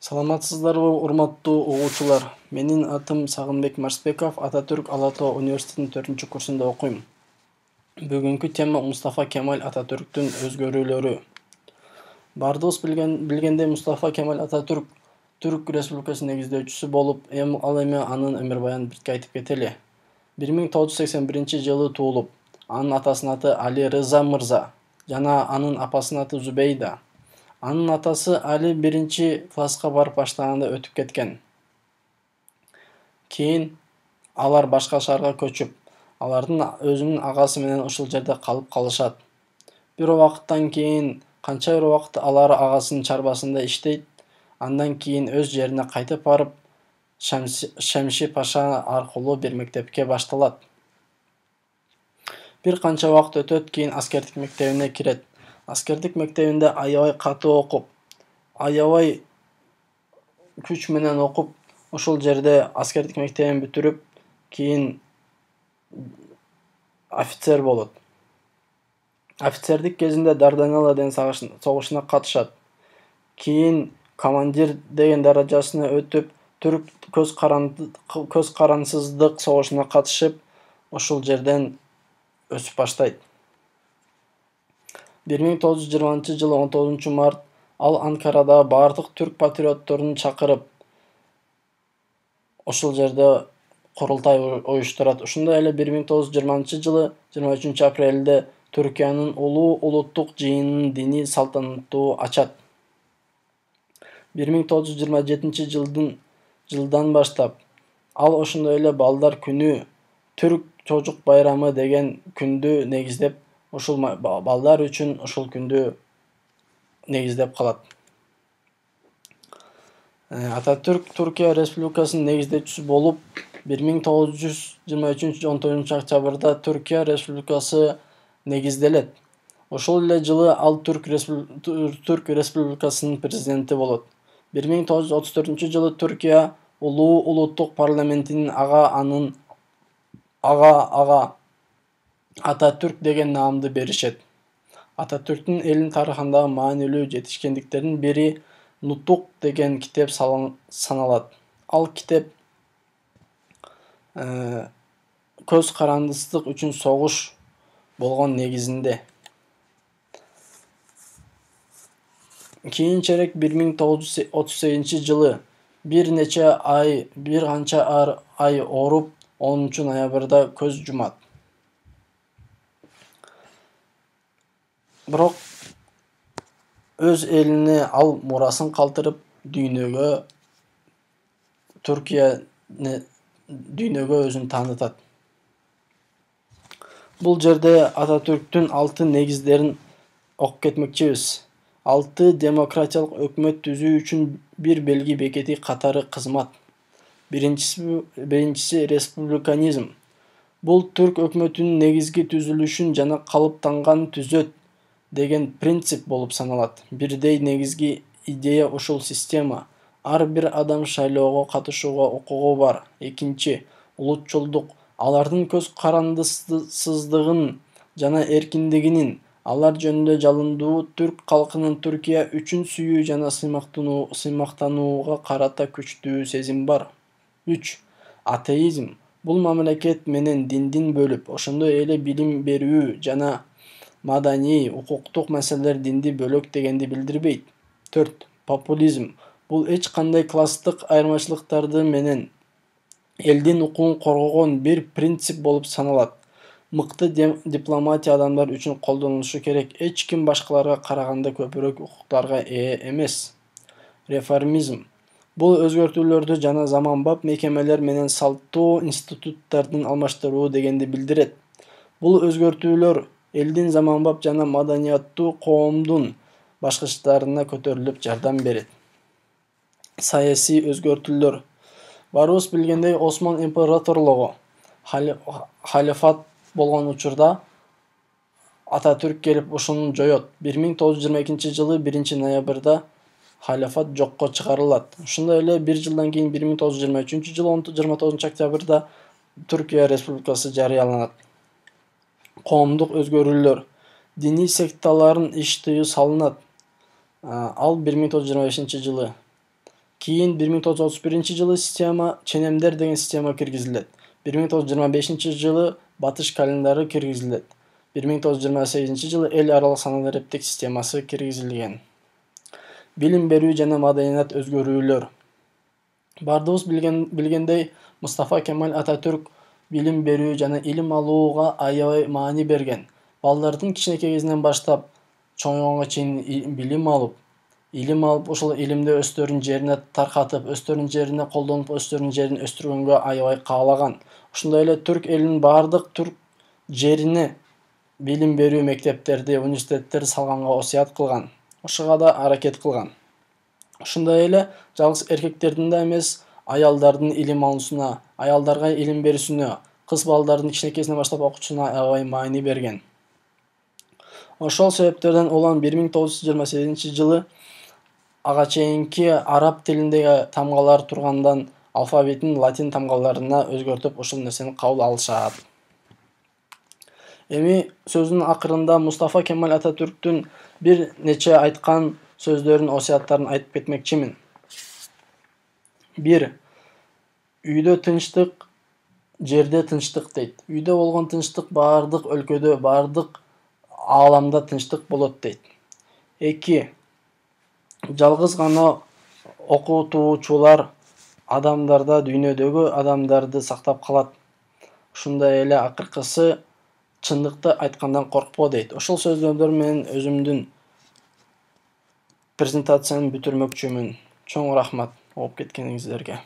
саламатсыздарбы урматтуу угуучулар менин атым сагынбек марсбеков ататүрк ала тоо университетинин төртүнчү курсунда окуйм бүгүнкү тема мустафа кемаль ататүрктүн өзгөрүүлөрү баардыгыбыз билген билгендей мустафа кемаль ататүрк түрк республикасынын негиздөөчүсү болуп ал эми анын өмүр баянын бирке айтып кетели бир миң тогуз жүз сексен биринчи жылы туулуп анын атасынын аты али рыза мырза жана анын апасынын аты зубейда анын атасы али биринчи класска барып баштаганда өтүп кеткен кийин алар башка шаарга көчүп алардын өзүнүн агасы менен ушул жерде калып калышат бир убакыттан кийин канча бир убакыт алар агасынын чарбасында иштейт андан кийин өз жерине кайтып барып шамши паша аркылуу бир мектепке башталат бир канча убакыт өтөт кийин аскердик мектебине кирет аскердик мектебинде аябай катуу окуп аябай күч менен окуп ошол жерде аскердик мектебин бүтүрүп кийин офицер болот офицердик кезинде дарданела согушуна катышат кийин командир деген даражасына өтүп түрк көз карансыздык согушуна катышып ушул жерден өсүп баштайт 1920 жылы 19 март ал анкарада бардык түрк патриоттарын шақырып ошол жерде курултай уюштурат ушундай эле 1920 жылы 23 апрелде түркиянын улуу улуттук жыйынын диний салтанаттуу ачат 1927 жылдын жылдан баштап ал ошондой эле балдар күнү түрк чожук байрамы деген күндү негиздеп ушул балдар үчүн ушул күндү негиздеп калат э, ататүрк түркия республикасынын негиздөөчүсү болуп бир миң тогуз жүз жыйырма үчүнчү октябрда түркия республикасы негизделет ошол эле жылы ал түрк республикасынын президенти болот 1934 миң тогуз жүз отуз төртүнчү жылы түркия улуу улуттук парламентинин ага анын ага ага ататүрк деген наамды беришет ататүрктүн элин тарыхындагы маанилүү жетішкендіктерін бири нутук деген китеп саналат ал китеп ә, көз карандыстык үчүн согуш болгон негизинде кийинчерээк 1938-жылы бир нече ай бир канча ай орып 10 ноябрда көз жумат бірақ өз еліне ал мұрасын қалтырып дүниеге түркия дүниеге өзін танытады бұл жерде ататүрктің алты негіздерін оқып кетмекшіміз алты демократиялық өкмөт түзүү үшін бір белгі бекеті қатары қызмат біріншісі, республиканизм бұл түрк өкіметінің негізгі үшін жана қалыптанған түзет деген принцип болуп саналат бирдей негизги идея ушул система ар бир адам шайлоого катышууга укугу бар экинчи улутчулдук алардын көз карандысыздыгынын жана эркиндигинин алар жөнүндө жалындуу түрк калкынын түркия үчүн сүйүү жана сыймыктанууга карата күчтүү сезим бар үч атеизм бул мамлекет менен диндин бөлүп ошондой эле билим берүү жана маданий укуктук маселелер динди бөлөк дегенди билдирбейт төрт популизм бул эч кандай класстык айырмачылыктарды менен элдин укугун коргогон бир принцип болуп саналат мыкты дипломатия адамдар үчүн колдонулушу керек эч ким башкаларга караганда көбүрөөк укуктарга ээ эмес реформизм бул өзгөртүүлөрдү жана заманбап мекемелер менен салттуу институттардын алмаштыруу дегенди билдирет бул өзгөртүүлөр элдин заманбап жана маданияттуу коомдун башкычтарына көтөрүлүп жардам берет саясий өзгөртүүлөр баарыбыз билгендей осман императорлугу халифат болгон учурда ататүрк келип ушуну жоет бир миң тогуз жүз жыйырма экинчи жылы биринчи ноябрда халифат жокко чыгарылат ошондой эле бир жылдан кийин бир миң тогуз жүз жыйырма үчүнчү жылы жыйырма тогузунчу октябрда түркия республикасы жарыяланат қоғамдық өзгерулер діни іш іштігі салынат ал 1925 жылы кейін 1931 жылы система ченемдер деген система кіргізіледі 1925 жылы батыш календары кіргізіледі 1928 жылы ел аралық саналы системасы кіргізілген білім беру және мәдениет өзгөрүүлөр бардығыз білген, білгендей Мұстафа кемал ататүрк билим берүү жана илим алууга аябай маани берген балдардын кичинекей кезинен баштап чоңойгонго чейин билим алып илим алып ошол илимди өздөрүнүн жерине таркатып өздөрүнүн жерине колдонуп өздөрүнүн жерин өстүргөнгө аябай каалаган ошондой эле түрк элинин баардык түрк жерине билим берүү мектептерди университеттерди салганга осуят кылган ушуга да аракет кылган ушундай эле жалгыз эркектердин да эмес аялдардың илим алуусуна аялдарга илим берүүсүнө кыз балдардын баштап окуучуна аябай маани берген ошол себептерден улан сегизинчи жылы ага чейинки араб тилиндеги тамгалар тургандан алфавитин латин тамгаларына өзгөртүп ушул нерсени кабыл алышат эми сөздүн акырында мустафа кемал ататүрктүн бир нече айткан сөздөрүн осуяттарын айтып кетмекчимин бир үйдө тынчтык жерде тынчтык дейт үйдө болгон тынчтык баардык өлкөдө баардык ааламда тынчтык болот дейт эки жалгыз гана окутуучулар адамдарда дүйнөдөгү адамдарды сактап калат ушундай эле акыркысы чындыкты айткандан коркпо дейт ошол сөздөрдө менен өзүмдүн презентациямды бүтүрмөкчүмүн чоң рахмат угуп кеткениңиздерге